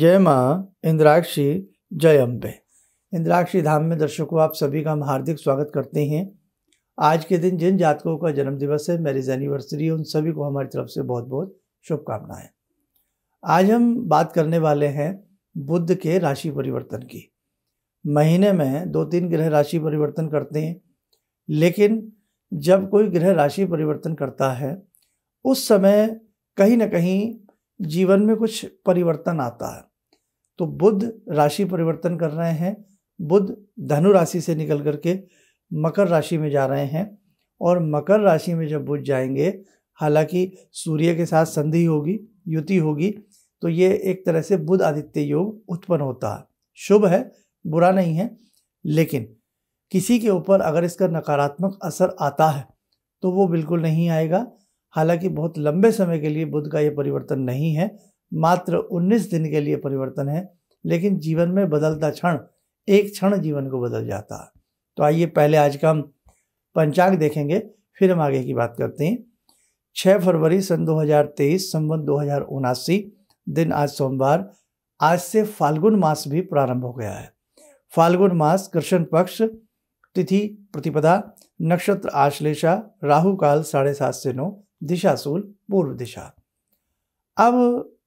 जय माँ इंद्राक्षी जय अम्बे इंद्राक्षी धाम में दर्शकों आप सभी का हम हार्दिक स्वागत करते हैं आज के दिन जिन जातकों का जन्मदिवस है मैरिज एनिवर्सरी है उन सभी को हमारी तरफ से बहुत बहुत शुभकामनाएं आज हम बात करने वाले हैं बुद्ध के राशि परिवर्तन की महीने में दो तीन ग्रह राशि परिवर्तन करते हैं लेकिन जब कोई ग्रह राशि परिवर्तन करता है उस समय कहीं ना कहीं जीवन में कुछ परिवर्तन आता है तो बुध राशि परिवर्तन कर रहे हैं बुद्ध धनु राशि से निकल करके मकर राशि में जा रहे हैं और मकर राशि में जब बुध जाएंगे हालांकि सूर्य के साथ संधि होगी युति होगी तो ये एक तरह से बुध आदित्य योग उत्पन्न होता है शुभ है बुरा नहीं है लेकिन किसी के ऊपर अगर इसका नकारात्मक असर आता है तो वो बिल्कुल नहीं आएगा हालांकि बहुत लंबे समय के लिए बुद्ध का ये परिवर्तन नहीं है मात्र 19 दिन के लिए परिवर्तन है लेकिन जीवन में बदलता क्षण एक क्षण जीवन को बदल जाता है तो आइए पहले आज का हम पंचांग देखेंगे फिर हम आगे की बात करते हैं 6 फरवरी सन 2023 संबंध दो दिन आज सोमवार आज से फाल्गुन मास भी प्रारंभ हो गया है फाल्गुन मास कृष्ण पक्ष तिथि प्रतिपदा नक्षत्र आश्लेषा राहु काल साढ़े सात से नौ दिशाशूल पूर्व दिशा अब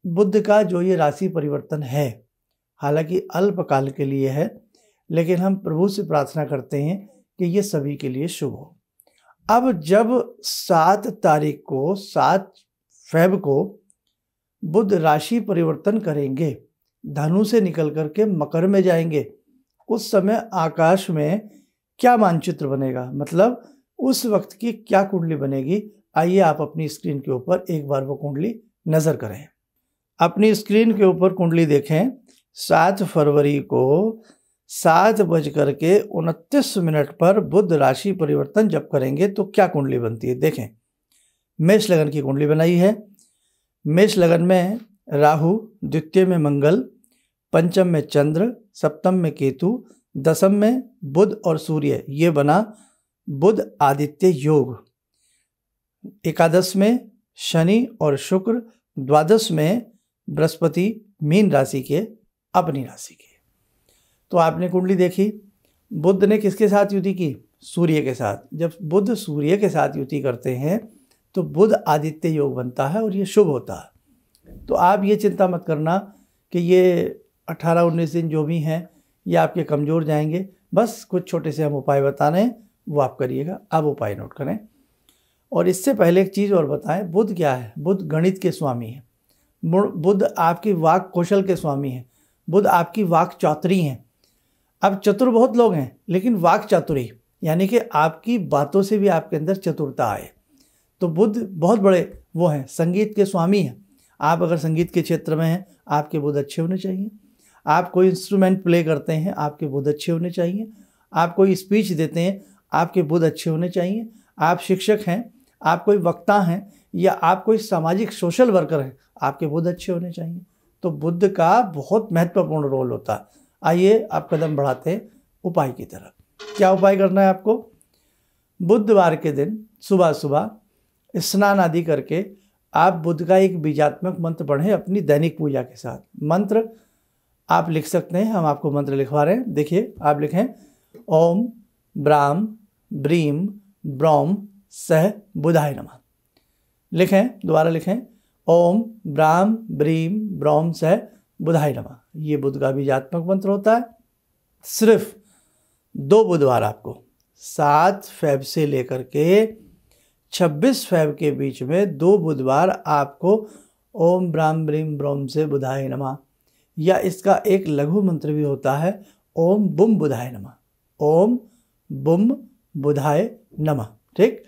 बुद्ध का जो ये राशि परिवर्तन है हालांकि अल्पकाल के लिए है लेकिन हम प्रभु से प्रार्थना करते हैं कि ये सभी के लिए शुभ हो अब जब सात तारीख को सात फेब को बुद्ध राशि परिवर्तन करेंगे धनु से निकल करके मकर में जाएंगे उस समय आकाश में क्या मानचित्र बनेगा मतलब उस वक्त की क्या कुंडली बनेगी आइए आप अपनी स्क्रीन के ऊपर एक बार वो कुंडली नज़र करें अपनी स्क्रीन के ऊपर कुंडली देखें सात फरवरी को सात बज कर के उनतीस मिनट पर बुद्ध राशि परिवर्तन जब करेंगे तो क्या कुंडली बनती है देखें मेष लगन की कुंडली बनाई है मेष लगन में राहु द्वितीय में मंगल पंचम में चंद्र सप्तम में केतु दसम में बुध और सूर्य ये बना बुध आदित्य योग एकादश में शनि और शुक्र द्वादश में बृहस्पति मीन राशि के अपनी राशि के तो आपने कुंडली देखी बुद्ध ने किसके साथ युति की सूर्य के साथ जब बुद्ध सूर्य के साथ युति करते हैं तो बुद्ध आदित्य योग बनता है और ये शुभ होता है तो आप ये चिंता मत करना कि ये 18-19 दिन जो भी हैं ये आपके कमज़ोर जाएंगे बस कुछ छोटे से हम उपाय बता रहे हैं वो आप करिएगा आप उपाय नोट करें और इससे पहले एक चीज़ और बताएं बुद्ध क्या है बुद्ध गणित के स्वामी हैं बुद्ध आपकी वाक कौशल के स्वामी हैं बुद्ध आपकी वाक चौतरी हैं अब चतुर बहुत लोग हैं लेकिन वाक चातुरी यानी कि आपकी बातों से भी आपके अंदर चतुरता आए तो बुद्ध बहुत बड़े वो हैं संगीत के स्वामी हैं आप अगर संगीत के क्षेत्र में हैं आपके बुद्ध अच्छे होने चाहिए आप कोई इंस्ट्रूमेंट प्ले करते हैं आपके बुद्ध अच्छे होने चाहिए आप कोई स्पीच देते हैं आपके बुद्ध अच्छे होने चाहिए आप शिक्षक हैं आप कोई वक्ता हैं या आप कोई सामाजिक सोशल वर्कर हैं आपके बुद्ध अच्छे होने चाहिए तो बुद्ध का बहुत महत्वपूर्ण रोल होता है आइए आप कदम बढ़ाते हैं उपाय की तरफ क्या उपाय करना है आपको बुधवार के दिन सुबह सुबह स्नान आदि करके आप बुद्ध का एक बीजात्मक मंत्र पढ़ें अपनी दैनिक पूजा के साथ मंत्र आप लिख सकते हैं हम आपको मंत्र लिखवा रहे हैं देखिए आप लिखें ओम ब्राम ब्रीम ब्रोम सह बुधाय नमः लिखें दोबारा लिखें ओम ब्राम ब्रीम ब्रौम से बुधाई नमा ये बुध का बीजात्मक मंत्र होता है सिर्फ दो बुधवार आपको सात फेब से लेकर के छब्बीस फेब के बीच में दो बुधवार आपको ओम ब्राम ब्रीम ब्रौम से बुधाई नमा या इसका एक लघु मंत्र भी होता है ओम बुम बुधाय नमा ओम बुम बुधाय नमा ठीक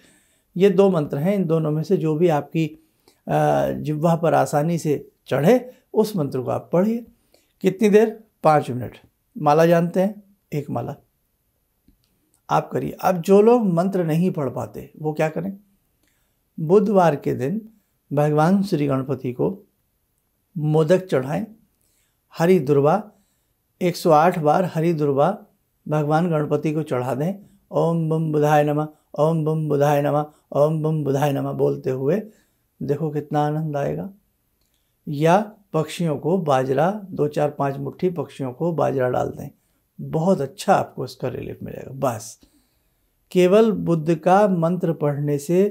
ये दो मंत्र हैं इन दोनों में से जो भी आपकी जिब्वा पर आसानी से चढ़े उस मंत्र को आप पढ़िए कितनी देर पाँच मिनट माला जानते हैं एक माला आप करिए अब जो लोग मंत्र नहीं पढ़ पाते वो क्या करें बुधवार के दिन भगवान श्री गणपति को मोदक चढ़ाएं हरी दुर्वा 108 बार हरी दुर्वा भगवान गणपति को चढ़ा दें ओम बम बुधाय नमः ओम बम बुधाय नमः ओम बम बुधाय नमः बोलते हुए देखो कितना आनंद आएगा या पक्षियों को बाजरा दो चार पाँच मुट्ठी पक्षियों को बाजरा डाल दें बहुत अच्छा आपको इसका रिलीफ मिलेगा बस केवल बुद्ध का मंत्र पढ़ने से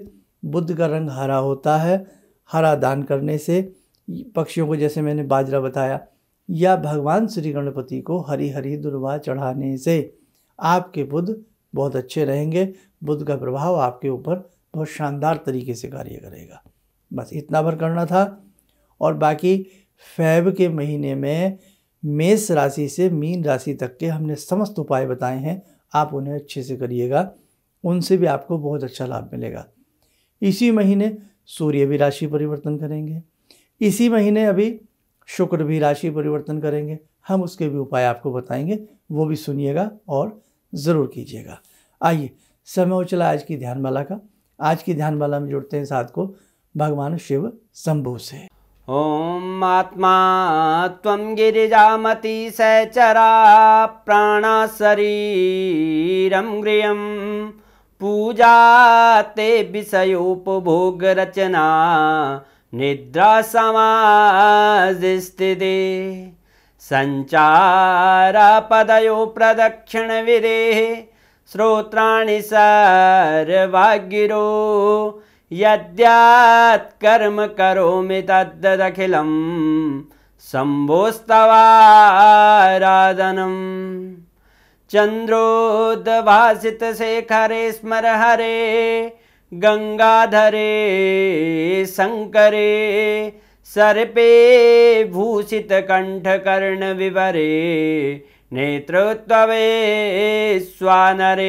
बुद्ध का रंग हरा होता है हरा दान करने से पक्षियों को जैसे मैंने बाजरा बताया या भगवान श्री गणपति को हरी हरी दुर्वा चढ़ाने से आपके बुद्ध बहुत अच्छे रहेंगे बुद्ध का प्रभाव आपके ऊपर बहुत शानदार तरीके से कार्य करेगा बस इतना भर करना था और बाकी फैब के महीने में मेष राशि से मीन राशि तक के हमने समस्त उपाय बताए हैं आप उन्हें अच्छे से करिएगा उनसे भी आपको बहुत अच्छा लाभ मिलेगा इसी महीने सूर्य भी राशि परिवर्तन करेंगे इसी महीने अभी शुक्र भी राशि परिवर्तन करेंगे हम उसके भी उपाय आपको बताएंगे वो भी सुनिएगा और ज़रूर कीजिएगा आइए समय हो चला आज की ध्यानमाला का आज की ध्यानमाला में जुड़ते हैं साथ को भगवान शिव शंभु से ओम आत्मा मति सचरा प्राण शरीर गृहम पूजा ते रचना निद्रा पदयो प्रदक्षिण विदे श्रोत्राणि सर्वागिरो कर्म करोमि तद्दखिलं शम्भोस्तवाराधनं चन्द्रोद्भासितशेखरे स्मर हरे गङ्गाधरे शङ्करे सर्पे भूषितकण्ठकर्णविवरे नेत्रोत्तवे स्वानरे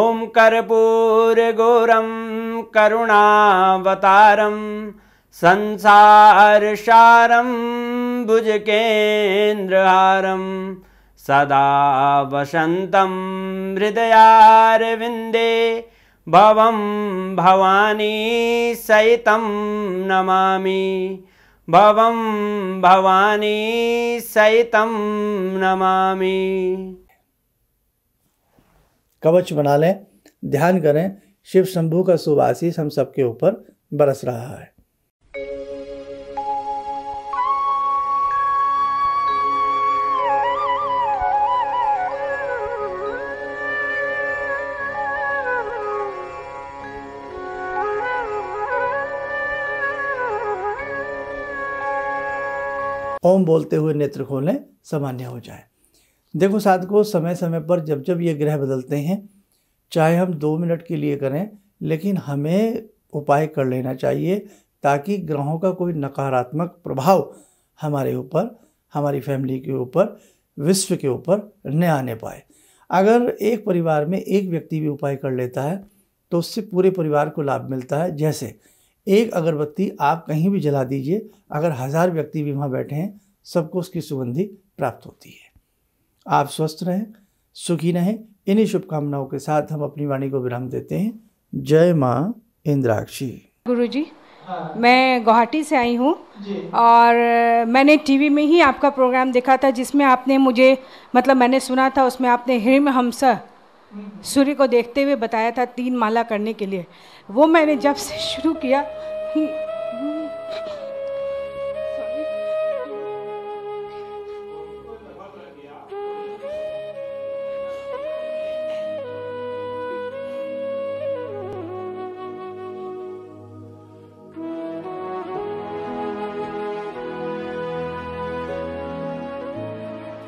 ॐ कर्पूरगुरं करुणावतारं संसारसारं भुजकेन्द्रहारं सदा वसन्तं हृदयारविन्दे भवानी सहितं नमामि भवानी सहितं नमामि कवच बना लें ध्यान करें शिव शंभु का शुभ आशीष हम सबके ऊपर बरस रहा है ओम बोलते हुए नेत्र खोलें सामान्य हो जाए देखो साधको समय समय पर जब जब ये ग्रह बदलते हैं चाहे हम दो मिनट के लिए करें लेकिन हमें उपाय कर लेना चाहिए ताकि ग्रहों का कोई नकारात्मक प्रभाव हमारे ऊपर हमारी फैमिली के ऊपर विश्व के ऊपर न आने पाए अगर एक परिवार में एक व्यक्ति भी उपाय कर लेता है तो उससे पूरे परिवार को लाभ मिलता है जैसे एक अगरबत्ती आप कहीं भी जला दीजिए अगर हज़ार व्यक्ति भी वहाँ बैठे हैं सबको उसकी सुगंधी प्राप्त होती है आप स्वस्थ रहें सुखी रहें इन्हीं शुभकामनाओं के साथ हम अपनी वाणी को विराम देते हैं जय माँ इंद्राक्षी गुरु जी हाँ। मैं गुवाहाटी से आई हूँ और मैंने टीवी में ही आपका प्रोग्राम देखा था जिसमें आपने मुझे मतलब मैंने सुना था उसमें आपने हिम हमस हम्म। सूर्य को देखते हुए बताया था तीन माला करने के लिए वो मैंने जब से शुरू किया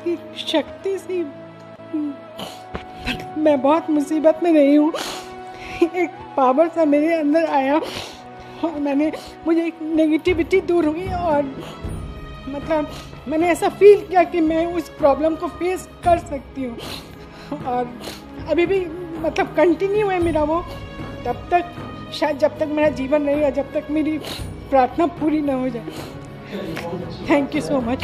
की शक्ति सी मैं बहुत मुसीबत में रही हूँ एक पावर सा मेरे अंदर आया और मैंने मुझे एक नेगेटिविटी दूर हुई और मतलब मैंने ऐसा फील किया कि मैं उस प्रॉब्लम को फेस कर सकती हूँ और अभी भी मतलब कंटिन्यू है मेरा वो तब तक शायद जब तक मेरा जीवन रहेगा जब तक मेरी प्रार्थना पूरी ना हो जाए थैंक यू सो मच